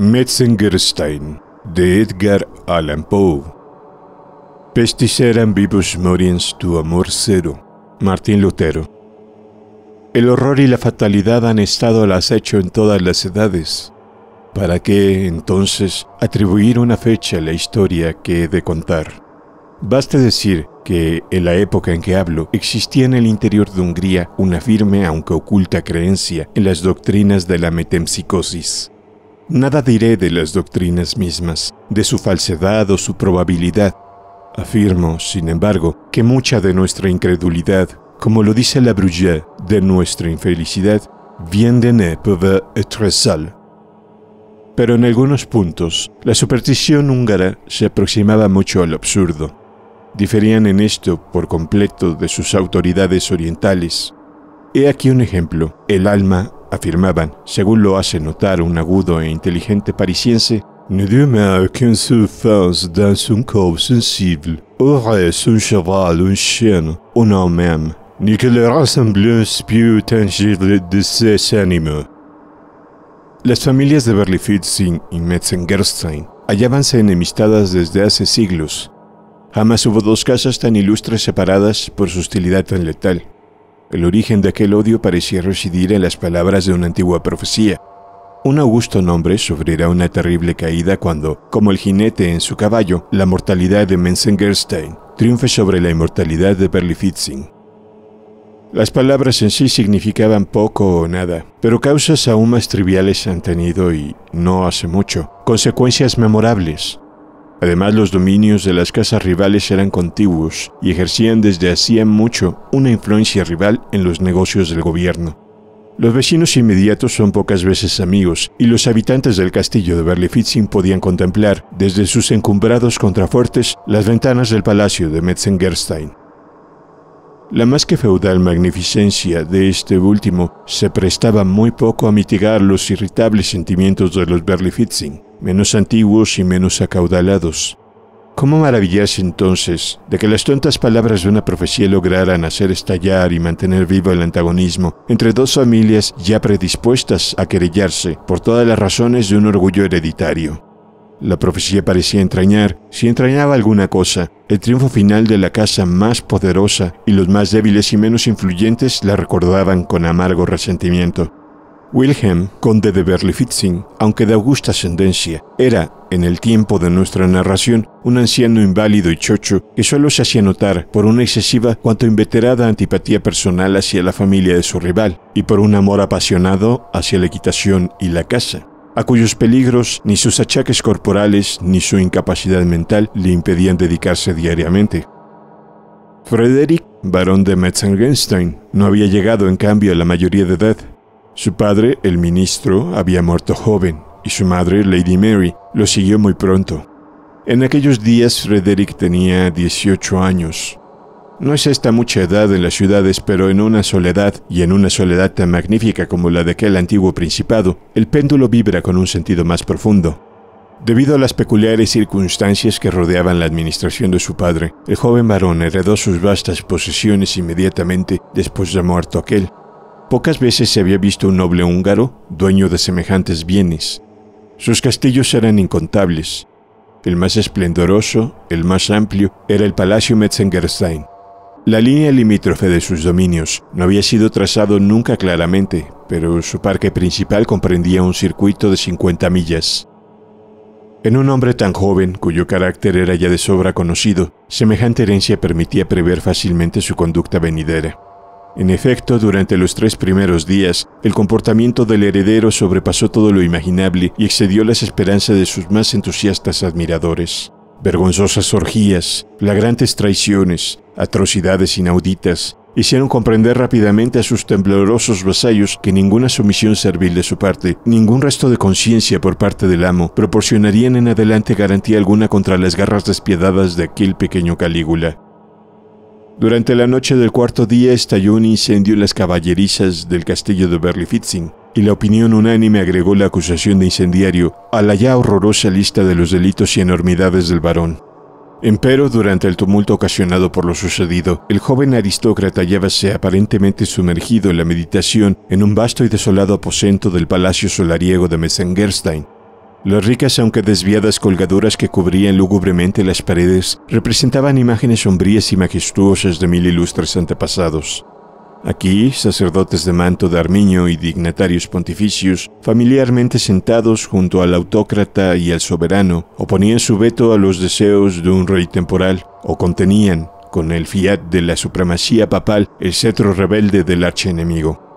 Metzengerstein de Edgar Allan Poe. Pestis vivus moriens tu amor cero, Martín Lutero. El horror y la fatalidad han estado al acecho en todas las edades. ¿Para qué, entonces, atribuir una fecha a la historia que he de contar? Basta decir que en la época en que hablo existía en el interior de Hungría una firme aunque oculta creencia en las doctrinas de la metempsicosis. Nada diré de las doctrinas mismas, de su falsedad o su probabilidad. Afirmo, sin embargo, que mucha de nuestra incredulidad, como lo dice la Bruyère, de nuestra infelicidad, viene de ne pouvoir être Pero en algunos puntos, la superstición húngara se aproximaba mucho al absurdo. Diferían en esto por completo de sus autoridades orientales. He aquí un ejemplo, el alma afirmaban, según lo hace notar un agudo e inteligente parisiense, Ne fans dans un sensible, aurait un cheval, un chien, un homme ni que la de animaux. Las familias de Berlifitzing y Metzengerstein hallábanse enemistadas desde hace siglos. Jamás hubo dos casas tan ilustres separadas por su hostilidad tan letal. El origen de aquel odio parecía residir en las palabras de una antigua profecía. Un augusto nombre sufrirá una terrible caída cuando, como el jinete en su caballo, la mortalidad de Menzengerstein triunfe sobre la inmortalidad de Berlifitzing. Las palabras en sí significaban poco o nada, pero causas aún más triviales han tenido, y no hace mucho, consecuencias memorables. Además, los dominios de las casas rivales eran contiguos y ejercían desde hacía mucho una influencia rival en los negocios del gobierno. Los vecinos inmediatos son pocas veces amigos, y los habitantes del castillo de Berlifitzing podían contemplar, desde sus encumbrados contrafuertes, las ventanas del palacio de Metzengerstein. La más que feudal magnificencia de este último se prestaba muy poco a mitigar los irritables sentimientos de los Berlifitzing, menos antiguos y menos acaudalados. ¿Cómo maravillarse entonces de que las tontas palabras de una profecía lograran hacer estallar y mantener vivo el antagonismo entre dos familias ya predispuestas a querellarse por todas las razones de un orgullo hereditario? La profecía parecía entrañar, si entrañaba alguna cosa, el triunfo final de la casa más poderosa y los más débiles y menos influyentes la recordaban con amargo resentimiento. Wilhelm, conde de Berlifitzing, aunque de augusta ascendencia, era, en el tiempo de nuestra narración, un anciano inválido y chocho que solo se hacía notar por una excesiva cuanto inveterada antipatía personal hacia la familia de su rival y por un amor apasionado hacia la equitación y la caza a cuyos peligros ni sus achaques corporales ni su incapacidad mental le impedían dedicarse diariamente. Frederick, barón de Metzengenstein, no había llegado en cambio a la mayoría de edad. Su padre, el ministro, había muerto joven, y su madre, Lady Mary, lo siguió muy pronto. En aquellos días Frederick tenía 18 años, no es esta mucha edad en las ciudades, pero en una soledad, y en una soledad tan magnífica como la de aquel antiguo principado, el péndulo vibra con un sentido más profundo. Debido a las peculiares circunstancias que rodeaban la administración de su padre, el joven varón heredó sus vastas posesiones inmediatamente después de muerto aquel. Pocas veces se había visto un noble húngaro dueño de semejantes bienes. Sus castillos eran incontables. El más esplendoroso, el más amplio, era el Palacio Metzengerstein, la línea limítrofe de sus dominios no había sido trazado nunca claramente, pero su parque principal comprendía un circuito de 50 millas. En un hombre tan joven, cuyo carácter era ya de sobra conocido, semejante herencia permitía prever fácilmente su conducta venidera. En efecto, durante los tres primeros días, el comportamiento del heredero sobrepasó todo lo imaginable y excedió las esperanzas de sus más entusiastas admiradores. Vergonzosas orgías, flagrantes traiciones, atrocidades inauditas, hicieron comprender rápidamente a sus temblorosos vasallos que ninguna sumisión servil de su parte, ningún resto de conciencia por parte del amo, proporcionarían en adelante garantía alguna contra las garras despiadadas de aquel pequeño Calígula. Durante la noche del cuarto día estalló un incendio en las caballerizas del castillo de Berlifitzing, y la opinión unánime agregó la acusación de incendiario a la ya horrorosa lista de los delitos y enormidades del varón. Empero, durante el tumulto ocasionado por lo sucedido, el joven aristócrata hallábase aparentemente sumergido en la meditación en un vasto y desolado aposento del palacio solariego de Metzengerstein. Las ricas aunque desviadas colgaduras que cubrían lúgubremente las paredes representaban imágenes sombrías y majestuosas de mil ilustres antepasados. Aquí, sacerdotes de manto de armiño y dignatarios pontificios, familiarmente sentados junto al autócrata y al soberano, oponían su veto a los deseos de un rey temporal, o contenían, con el fiat de la supremacía papal, el cetro rebelde del archienemigo.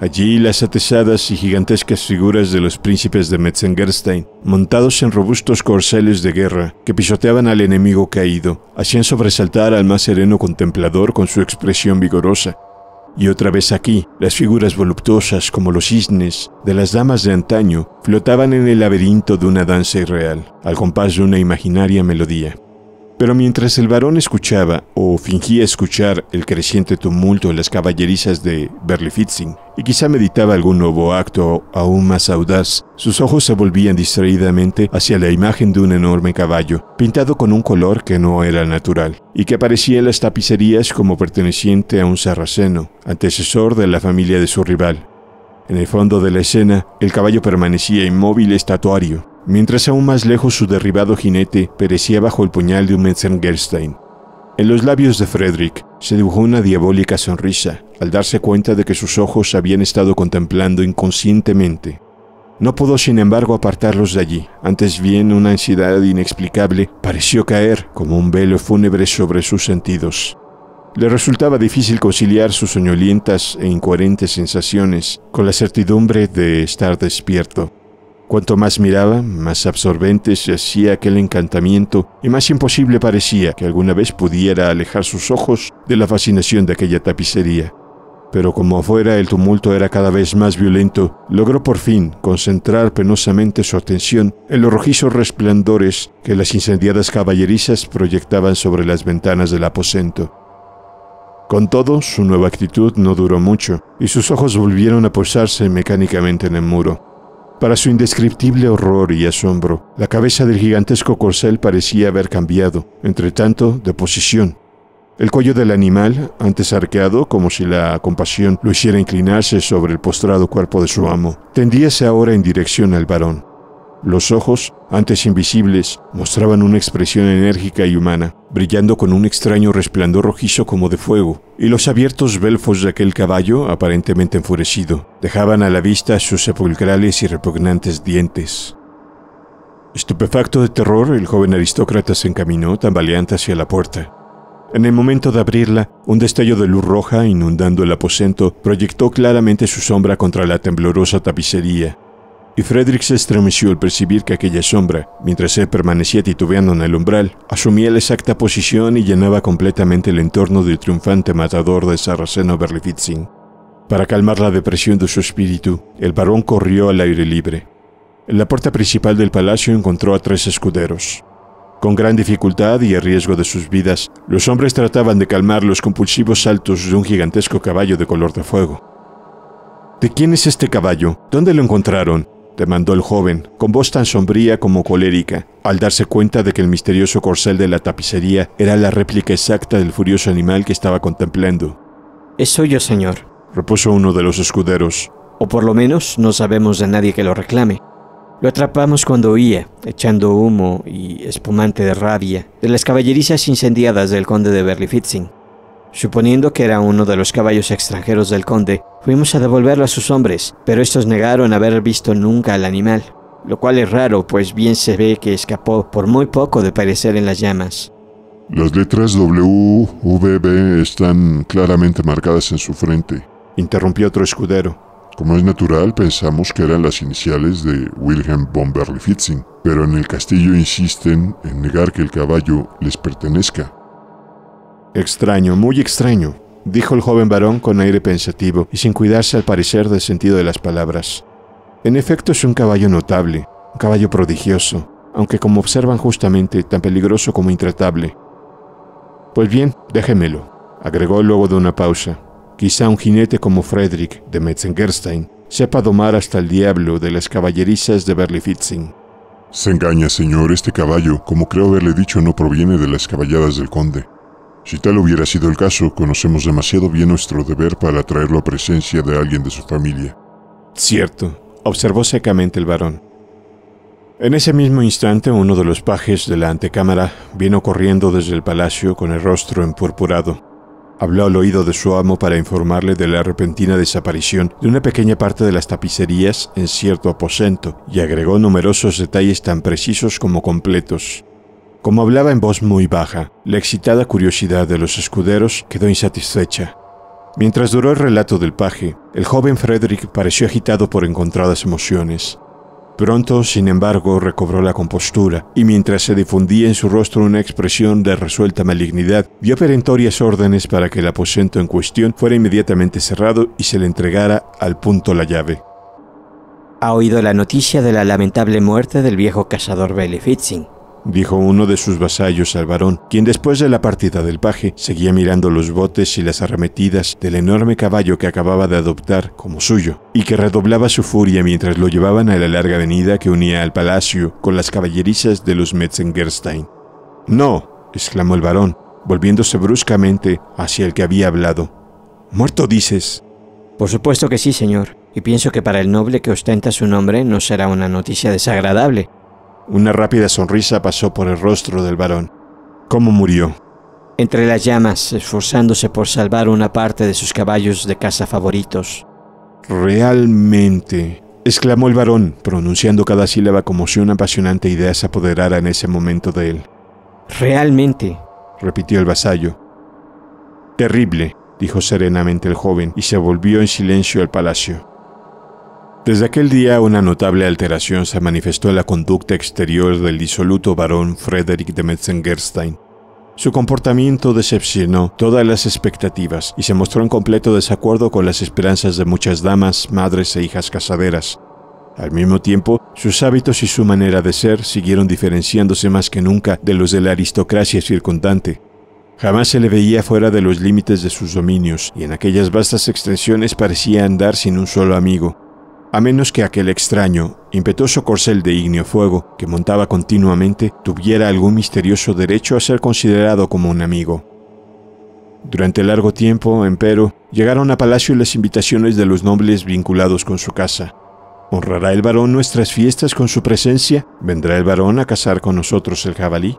Allí las atesadas y gigantescas figuras de los príncipes de Metzengerstein, montados en robustos corceles de guerra que pisoteaban al enemigo caído, hacían sobresaltar al más sereno contemplador con su expresión vigorosa, y otra vez aquí, las figuras voluptuosas como los cisnes de las damas de antaño flotaban en el laberinto de una danza irreal, al compás de una imaginaria melodía. Pero mientras el varón escuchaba o fingía escuchar el creciente tumulto en las caballerizas de Berlifitzing y quizá meditaba algún nuevo acto aún más audaz, sus ojos se volvían distraídamente hacia la imagen de un enorme caballo, pintado con un color que no era natural y que parecía en las tapicerías como perteneciente a un sarraceno, antecesor de la familia de su rival. En el fondo de la escena, el caballo permanecía inmóvil estatuario, mientras aún más lejos su derribado jinete perecía bajo el puñal de un Metzengerstein. En los labios de Frederick se dibujó una diabólica sonrisa al darse cuenta de que sus ojos habían estado contemplando inconscientemente. No pudo, sin embargo, apartarlos de allí. Antes bien, una ansiedad inexplicable pareció caer como un velo fúnebre sobre sus sentidos. Le resultaba difícil conciliar sus soñolientas e incoherentes sensaciones con la certidumbre de estar despierto. Cuanto más miraba, más absorbente se hacía aquel encantamiento y más imposible parecía que alguna vez pudiera alejar sus ojos de la fascinación de aquella tapicería. Pero como afuera el tumulto era cada vez más violento, logró por fin concentrar penosamente su atención en los rojizos resplandores que las incendiadas caballerizas proyectaban sobre las ventanas del aposento. Con todo, su nueva actitud no duró mucho, y sus ojos volvieron a posarse mecánicamente en el muro. Para su indescriptible horror y asombro, la cabeza del gigantesco corcel parecía haber cambiado, entre tanto, de posición. El cuello del animal, antes arqueado como si la compasión lo hiciera inclinarse sobre el postrado cuerpo de su amo, tendíase ahora en dirección al varón. Los ojos, antes invisibles, mostraban una expresión enérgica y humana, brillando con un extraño resplandor rojizo como de fuego, y los abiertos belfos de aquel caballo, aparentemente enfurecido, dejaban a la vista sus sepulcrales y repugnantes dientes. Estupefacto de terror, el joven aristócrata se encaminó tambaleante hacia la puerta. En el momento de abrirla, un destello de luz roja, inundando el aposento, proyectó claramente su sombra contra la temblorosa tapicería, y Frederick se estremeció al percibir que aquella sombra, mientras él permanecía titubeando en el umbral, asumía la exacta posición y llenaba completamente el entorno del triunfante matador de Sarraceno Berlifitzing. Para calmar la depresión de su espíritu, el varón corrió al aire libre. En la puerta principal del palacio encontró a tres escuderos. Con gran dificultad y a riesgo de sus vidas, los hombres trataban de calmar los compulsivos saltos de un gigantesco caballo de color de fuego. ¿De quién es este caballo? ¿Dónde lo encontraron? demandó el joven, con voz tan sombría como colérica, al darse cuenta de que el misterioso corcel de la tapicería era la réplica exacta del furioso animal que estaba contemplando. Es suyo, señor, repuso uno de los escuderos. O por lo menos no sabemos de nadie que lo reclame. Lo atrapamos cuando oía, echando humo y espumante de rabia, de las caballerizas incendiadas del conde de Berlifitzing. Suponiendo que era uno de los caballos extranjeros del conde, fuimos a devolverlo a sus hombres, pero estos negaron haber visto nunca al animal, lo cual es raro, pues bien se ve que escapó por muy poco de parecer en las llamas. Las letras b están claramente marcadas en su frente, interrumpió otro escudero. Como es natural, pensamos que eran las iniciales de Wilhelm von Berlifitzing, pero en el castillo insisten en negar que el caballo les pertenezca. Extraño, muy extraño, dijo el joven varón con aire pensativo y sin cuidarse al parecer del sentido de las palabras. En efecto es un caballo notable, un caballo prodigioso, aunque como observan justamente, tan peligroso como intratable. Pues bien, déjemelo, agregó luego de una pausa. Quizá un jinete como Frederick de Metzengerstein sepa domar hasta el diablo de las caballerizas de Berlifitzing. Se engaña, señor, este caballo, como creo haberle dicho, no proviene de las caballadas del conde. Si tal hubiera sido el caso, conocemos demasiado bien nuestro deber para traerlo a presencia de alguien de su familia. Cierto, observó secamente el varón. En ese mismo instante, uno de los pajes de la antecámara vino corriendo desde el palacio con el rostro empurpurado. Habló al oído de su amo para informarle de la repentina desaparición de una pequeña parte de las tapicerías en cierto aposento y agregó numerosos detalles tan precisos como completos. Como hablaba en voz muy baja, la excitada curiosidad de los escuderos quedó insatisfecha. Mientras duró el relato del paje, el joven Frederick pareció agitado por encontradas emociones. Pronto, sin embargo, recobró la compostura, y mientras se difundía en su rostro una expresión de resuelta malignidad, dio perentorias órdenes para que el aposento en cuestión fuera inmediatamente cerrado y se le entregara al punto la llave. Ha oído la noticia de la lamentable muerte del viejo cazador Belly Fitzing, dijo uno de sus vasallos al varón, quien después de la partida del paje seguía mirando los botes y las arremetidas del enorme caballo que acababa de adoptar como suyo, y que redoblaba su furia mientras lo llevaban a la larga avenida que unía al palacio con las caballerizas de los Metzengerstein. No, exclamó el varón, volviéndose bruscamente hacia el que había hablado. ¿Muerto dices? Por supuesto que sí, señor, y pienso que para el noble que ostenta su nombre no será una noticia desagradable, una rápida sonrisa pasó por el rostro del varón. ¿Cómo murió? Entre las llamas, esforzándose por salvar una parte de sus caballos de caza favoritos. Realmente, exclamó el varón, pronunciando cada sílaba como si una apasionante idea se apoderara en ese momento de él. Realmente, repitió el vasallo. Terrible, dijo serenamente el joven, y se volvió en silencio al palacio. Desde aquel día una notable alteración se manifestó en la conducta exterior del disoluto barón Frederick de Metzengerstein. Su comportamiento decepcionó todas las expectativas y se mostró en completo desacuerdo con las esperanzas de muchas damas, madres e hijas casaderas. Al mismo tiempo, sus hábitos y su manera de ser siguieron diferenciándose más que nunca de los de la aristocracia circundante. Jamás se le veía fuera de los límites de sus dominios, y en aquellas vastas extensiones parecía andar sin un solo amigo a menos que aquel extraño, impetuoso corcel de ignio fuego que montaba continuamente tuviera algún misterioso derecho a ser considerado como un amigo. Durante largo tiempo, empero, llegaron a palacio las invitaciones de los nobles vinculados con su casa. ¿Honrará el varón nuestras fiestas con su presencia? ¿Vendrá el varón a casar con nosotros el jabalí?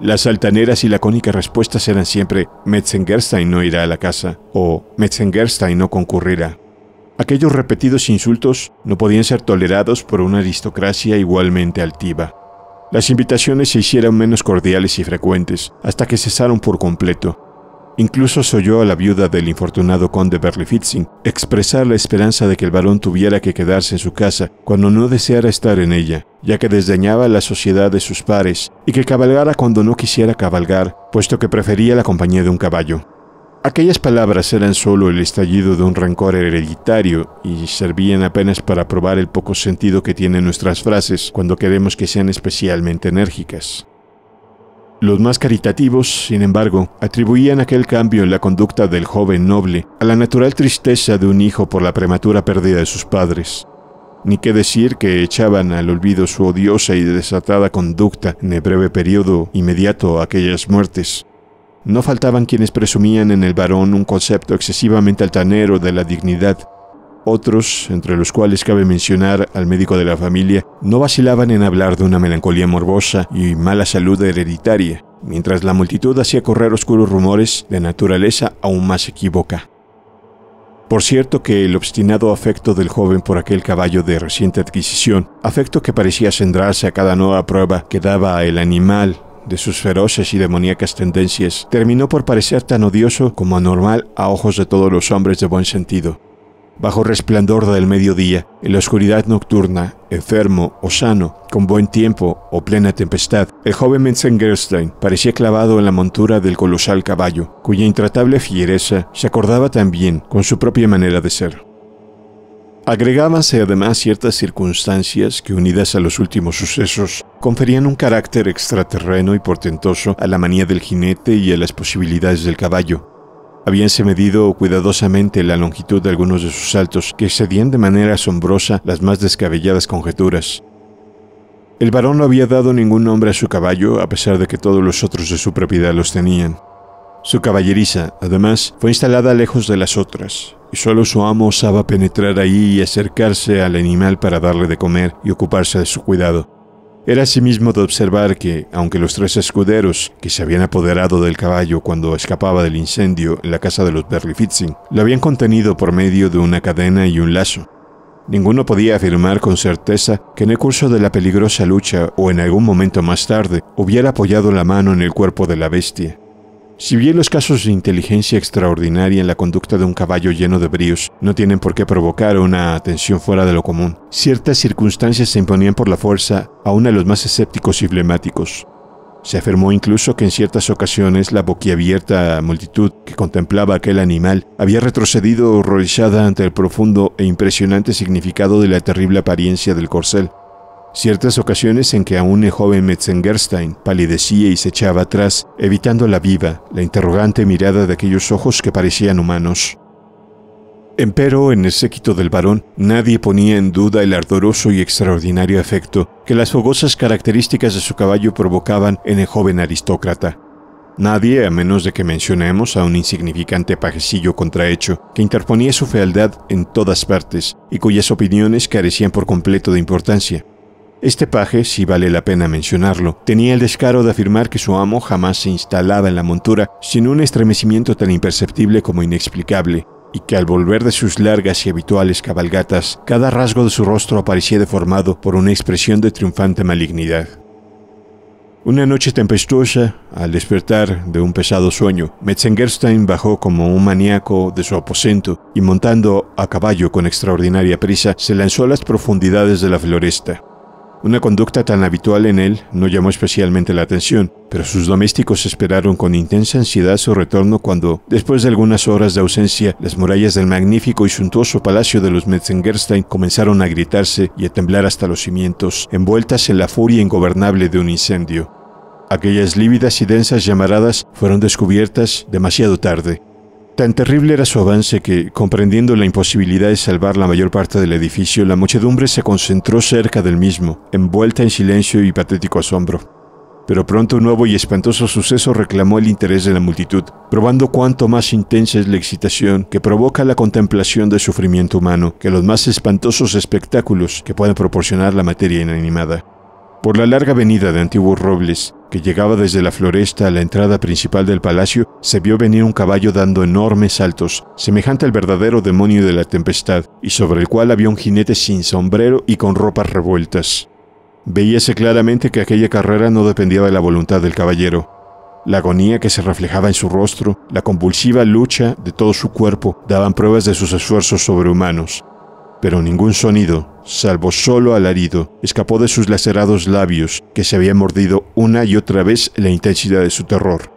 Las altaneras y lacónicas respuestas eran siempre Metzengerstein no irá a la casa o Metzengerstein no concurrirá. Aquellos repetidos insultos no podían ser tolerados por una aristocracia igualmente altiva. Las invitaciones se hicieron menos cordiales y frecuentes, hasta que cesaron por completo. Incluso se oyó a la viuda del infortunado conde Berlifitzing expresar la esperanza de que el varón tuviera que quedarse en su casa cuando no deseara estar en ella, ya que desdeñaba la sociedad de sus pares y que cabalgara cuando no quisiera cabalgar, puesto que prefería la compañía de un caballo. Aquellas palabras eran solo el estallido de un rencor hereditario y servían apenas para probar el poco sentido que tienen nuestras frases cuando queremos que sean especialmente enérgicas. Los más caritativos, sin embargo, atribuían aquel cambio en la conducta del joven noble a la natural tristeza de un hijo por la prematura pérdida de sus padres. Ni qué decir que echaban al olvido su odiosa y desatada conducta en el breve periodo inmediato a aquellas muertes, no faltaban quienes presumían en el varón un concepto excesivamente altanero de la dignidad. Otros, entre los cuales cabe mencionar al médico de la familia, no vacilaban en hablar de una melancolía morbosa y mala salud hereditaria, mientras la multitud hacía correr oscuros rumores de naturaleza aún más equívoca. Por cierto que el obstinado afecto del joven por aquel caballo de reciente adquisición, afecto que parecía acendrarse a cada nueva prueba que daba el animal de sus feroces y demoníacas tendencias, terminó por parecer tan odioso como anormal a ojos de todos los hombres de buen sentido. Bajo resplandor del mediodía, en la oscuridad nocturna, enfermo o sano, con buen tiempo o plena tempestad, el joven Metzengerstein parecía clavado en la montura del colosal caballo, cuya intratable fiereza se acordaba también con su propia manera de ser. Agregábanse además ciertas circunstancias que unidas a los últimos sucesos conferían un carácter extraterreno y portentoso a la manía del jinete y a las posibilidades del caballo. Habíanse medido cuidadosamente la longitud de algunos de sus saltos, que excedían de manera asombrosa las más descabelladas conjeturas. El varón no había dado ningún nombre a su caballo, a pesar de que todos los otros de su propiedad los tenían. Su caballeriza, además, fue instalada lejos de las otras, y solo su amo osaba penetrar allí y acercarse al animal para darle de comer y ocuparse de su cuidado. Era asimismo de observar que, aunque los tres escuderos que se habían apoderado del caballo cuando escapaba del incendio en la casa de los Berlifitzing, lo habían contenido por medio de una cadena y un lazo. Ninguno podía afirmar con certeza que en el curso de la peligrosa lucha o en algún momento más tarde hubiera apoyado la mano en el cuerpo de la bestia. Si bien los casos de inteligencia extraordinaria en la conducta de un caballo lleno de bríos no tienen por qué provocar una atención fuera de lo común, ciertas circunstancias se imponían por la fuerza aún de los más escépticos y flemáticos. Se afirmó incluso que en ciertas ocasiones la boquiabierta multitud que contemplaba aquel animal había retrocedido horrorizada ante el profundo e impresionante significado de la terrible apariencia del corcel, Ciertas ocasiones en que aún el joven Metzengerstein palidecía y se echaba atrás, evitando la viva, la interrogante mirada de aquellos ojos que parecían humanos. Empero, en el séquito del varón, nadie ponía en duda el ardoroso y extraordinario afecto que las fogosas características de su caballo provocaban en el joven aristócrata. Nadie, a menos de que mencionemos a un insignificante pajecillo contrahecho, que interponía su fealdad en todas partes y cuyas opiniones carecían por completo de importancia. Este paje, si vale la pena mencionarlo, tenía el descaro de afirmar que su amo jamás se instalaba en la montura sin un estremecimiento tan imperceptible como inexplicable, y que al volver de sus largas y habituales cabalgatas, cada rasgo de su rostro aparecía deformado por una expresión de triunfante malignidad. Una noche tempestuosa, al despertar de un pesado sueño, Metzengerstein bajó como un maníaco de su aposento y montando a caballo con extraordinaria prisa, se lanzó a las profundidades de la floresta. Una conducta tan habitual en él no llamó especialmente la atención, pero sus domésticos esperaron con intensa ansiedad su retorno cuando, después de algunas horas de ausencia, las murallas del magnífico y suntuoso palacio de los Metzengerstein comenzaron a gritarse y a temblar hasta los cimientos, envueltas en la furia ingobernable de un incendio. Aquellas lívidas y densas llamaradas fueron descubiertas demasiado tarde, Tan terrible era su avance que, comprendiendo la imposibilidad de salvar la mayor parte del edificio, la muchedumbre se concentró cerca del mismo, envuelta en silencio y patético asombro. Pero pronto un nuevo y espantoso suceso reclamó el interés de la multitud, probando cuánto más intensa es la excitación que provoca la contemplación del sufrimiento humano que los más espantosos espectáculos que pueden proporcionar la materia inanimada. Por la larga avenida de antiguos robles que llegaba desde la floresta a la entrada principal del palacio, se vio venir un caballo dando enormes saltos, semejante al verdadero demonio de la tempestad, y sobre el cual había un jinete sin sombrero y con ropas revueltas. Veíase claramente que aquella carrera no dependía de la voluntad del caballero. La agonía que se reflejaba en su rostro, la convulsiva lucha de todo su cuerpo, daban pruebas de sus esfuerzos sobrehumanos pero ningún sonido, salvo solo alarido, escapó de sus lacerados labios, que se habían mordido una y otra vez la intensidad de su terror.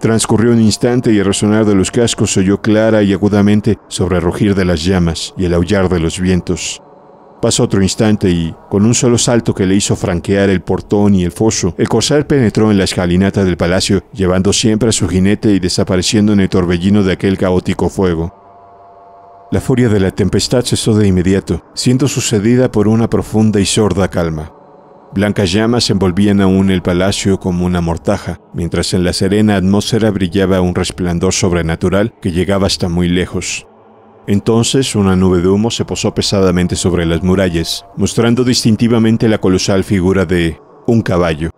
Transcurrió un instante y el resonar de los cascos se oyó clara y agudamente sobre el rugir de las llamas y el aullar de los vientos. Pasó otro instante y, con un solo salto que le hizo franquear el portón y el foso, el corsal penetró en la escalinata del palacio, llevando siempre a su jinete y desapareciendo en el torbellino de aquel caótico fuego. La furia de la tempestad cesó de inmediato, siendo sucedida por una profunda y sorda calma. Blancas llamas envolvían aún el palacio como una mortaja, mientras en la serena atmósfera brillaba un resplandor sobrenatural que llegaba hasta muy lejos. Entonces una nube de humo se posó pesadamente sobre las murallas, mostrando distintivamente la colosal figura de un caballo,